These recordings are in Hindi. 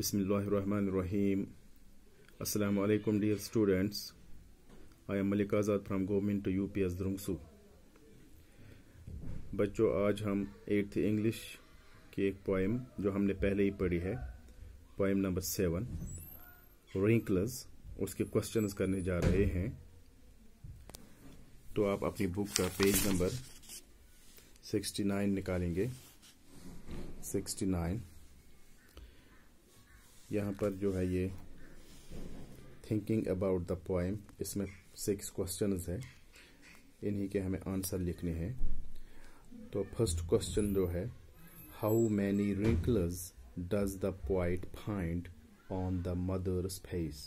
Bismillah Rahman Rahim. Assalamu alaikum, dear students. I am Malik Azad from Government to UPS Drungsu. बच्चों आज हम एट्थ इंग्लिश की एक पोएम जो हमने पहले ही पढ़ी है पोएम नंबर सेवन रिंकल्स उसके क्वेश्चंस करने जा रहे हैं तो आप अपनी बुक का पेज नंबर सिक्सटी नाइन निकालेंगे सिक्सटी नाइन यहाँ पर जो है ये थिंकिंग अबाउट द पोएम इसमें सिक्स क्वेश्चन है इन्हीं के हमें आंसर लिखने हैं तो फर्स्ट क्वेश्चन जो है how many wrinkles does the poet find on the mother's face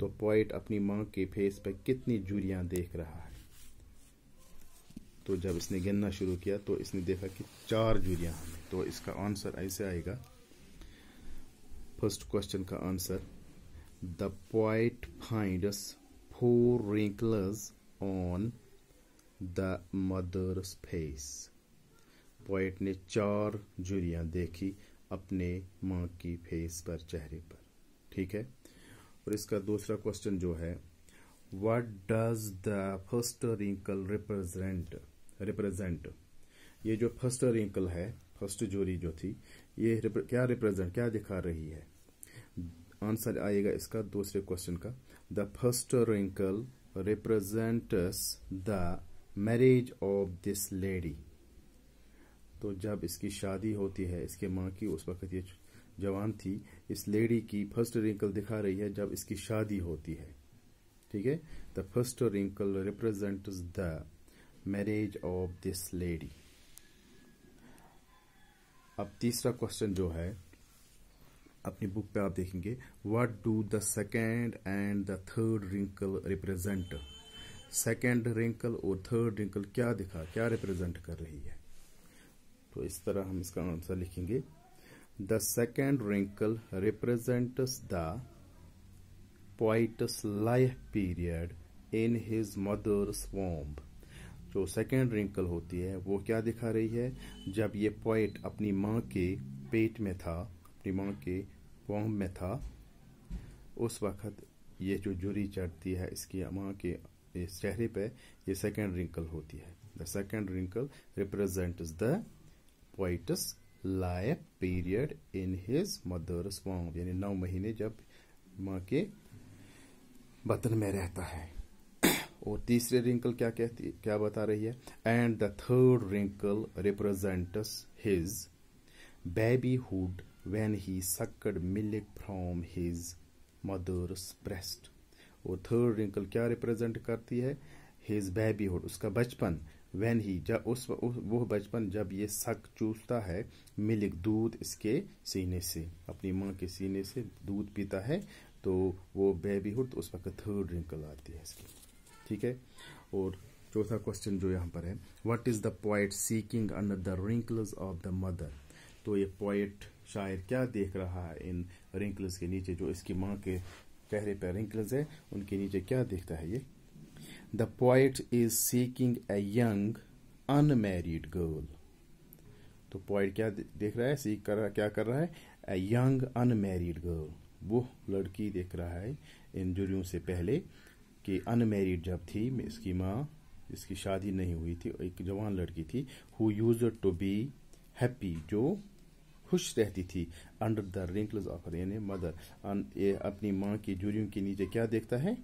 तो पॉइट अपनी माँ के फेस पर कितनी जूरियाँ देख रहा है तो जब इसने गिनना शुरू किया तो इसने देखा कि चार जूरियाँ हमें तो इसका आंसर ऐसे आएगा फर्स्ट क्वेश्चन का answer the poet finds four wrinkles on the mother's face poet ने चार झुरियाँ देखी अपने माँ की फेस पर चेहरे पर ठीक है और इसका दूसरा क्वेश्चन जो है what does the first wrinkle represent represent ये जो फर्स्ट रिंकल है फर्स्ट जोरी जो थी ये क्या रिप्रेजेंट क्या दिखा रही है आंसर आएगा इसका दूसरे क्वेश्चन का the first wrinkle represents the marriage of this lady तो जब इसकी शादी होती है इसके माँ की उस वक्त ये जवान थी इस लेडी की फर्स्ट रिंकल दिखा रही है जब इसकी शादी होती है ठीक है the first wrinkle represent the marriage of this lady अब तीसरा क्वेश्चन जो है अपनी बुक पे आप देखेंगे what do the second and the third wrinkle represent second wrinkle और थर्ड रिंकल क्या दिखा क्या रिप्रेजेंट कर रही है तो इस तरह हम इसका आंसर लिखेंगे the second wrinkle represents the poet's life period in his mother's womb जो सेकेंड रिंकल होती है वो क्या दिखा रही है जब ये पॉइंट अपनी माँ के पेट में था अपनी माँ के वॉम में था उस वक्त ये जो जुरी चढ़ती है इसकी माँ के इस चेहरे पे ये सेकेंड रिंकल होती है the second wrinkle represent the poet's life period in his mother's womb यानी नौ महीने जब माँ के बतन में रहता है और तीसरे रिंकल क्या कहती क्या बता रही है and the third wrinkle represents his babyhood when he sucked milk from his mother's breast और थर्ड रिंकल क्या रिप्रेजेंट करती है हिज बेबीहुड उसका बचपन वैन ही जब उस, उस वो बचपन जब ये सक चूसता है मिल्क दूध इसके सीने से अपनी माँ के सीने से दूध पीता है तो वो बेबीहुड तो उस वक्त थर्ड रिंकल आती है इसकी ठीक है और चौथा क्वेश्चन जो यहाँ पर है what is the poet seeking under the wrinkles of the mother तो ये पॉइट शायर क्या देख रहा है इन रिंकल्स के नीचे जो इसकी माँ के चेहरे पर रिंकल्स है उनके नीचे क्या देखता है ये the poet is seeking a young unmarried girl तो पोइट क्या देख रहा है सीख कर रहा क्या कर रहा है ए यंग अनमेरिड गर्ल वो लड़की देख रहा है इन इंजरियों से पहले कि अनमेरिड जब थी इसकी माँ इसकी शादी नहीं हुई थी एक जवान लड़की थी who used to be happy जो खुश रहती थी अंडर द रिंकल्स ऑफ यानी मदर ये अपनी माँ की जुड़ियों के नीचे क्या देखता है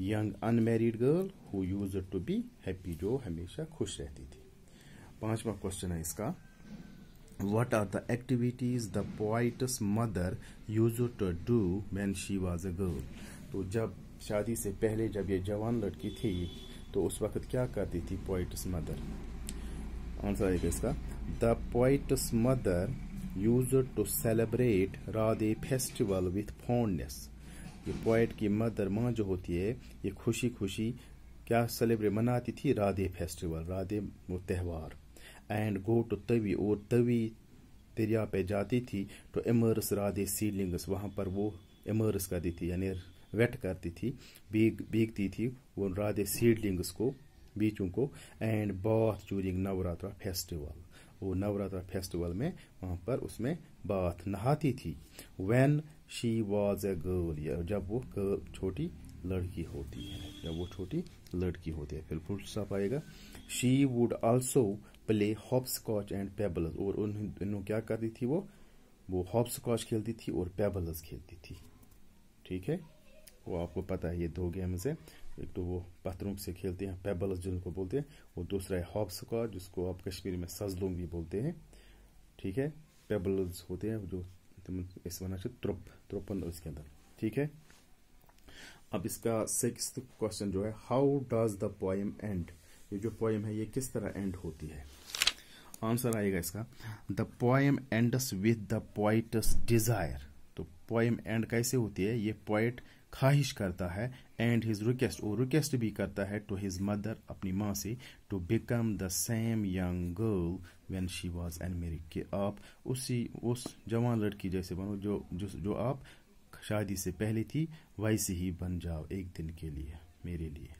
young unmarried girl who used to be happy जो हमेशा खुश रहती थी पांचवा क्वेश्चन है इसका what are the activities the poet's mother used to do when she was a girl तो जब शादी से पहले जब ये जवान लड़की थी तो उस वक्त क्या करती थी पोइट्स मदर आंसर आएगा इसका the poet's mother used to celebrate Radhe festival with fondness ये पोइट की मदर माँ जो होती है ये खुशी खुशी क्या सेलिब्रेट मनाती थी राधे फेस्टिवल राधे वो त्यौहार एंड गो टू तवी और तवी दरिया पे जाती थी तो इमर्स राधे सीलिंग्स वहाँ पर वो इमर्स करती थी यानी वेट करती थी भीग भीगती थी वो राधे सीडलिंग्स को बीचों को and bath during Navratra festival वो नवरात्रा फेस्टिवल में वहाँ पर उसमें बाथ नहाती थी when she was a girl जब वो छोटी लड़की होती है जब वो छोटी लड़की होती है फिर फुल स्टॉप आएगा she would also play hopscotch and pebbles और उन, उन क्या करती थी वो वो हॉप स्कॉच खेलती थी और पेबल्स खेलती थी ठीक है वो आपको पता है ये दो गेम्स हैं एक तो वो पत्थरों से खेलते हैं पेबल्स जिनको बोलते हैं और दूसरा है हॉप स्कॉर जिसको आप कश्मीर में सजलोंग भी बोलते हैं ठीक है पेबल्स होते हैं जो इस वना त्रुप त्रुपन उसके अंदर ठीक है अब इसका सिक्स क्वेश्चन जो है how does the poem end ये जो पोएम है ये किस तरह एंड होती है आंसर आएगा इसका the poem end with the poet desire तो पोएम एंड कैसे होती है ये पोइट ख्वाहिश करता है एंड हिज रिक्वेस्ट और रिक्वेस्ट भी करता है टू हिज मदर अपनी माँ से to become the same young girl when she was married कि आप उसी उस जवान लड़की जैसे बनो जो जो जो आप शादी से पहले थी वैसे ही बन जाओ एक दिन के लिए मेरे लिए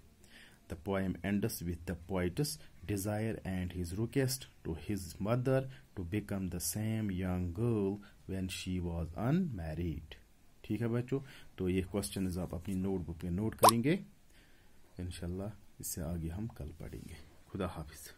the poem ends with the poet's desire and his request to his mother to become the same young girl when she was unmarried. ठीक है बच्चों तो ये क्वेश्चन आप अपनी नोटबुक में नोट करेंगे इनशाला इससे आगे हम कल पढ़ेंगे खुदा हाफिज़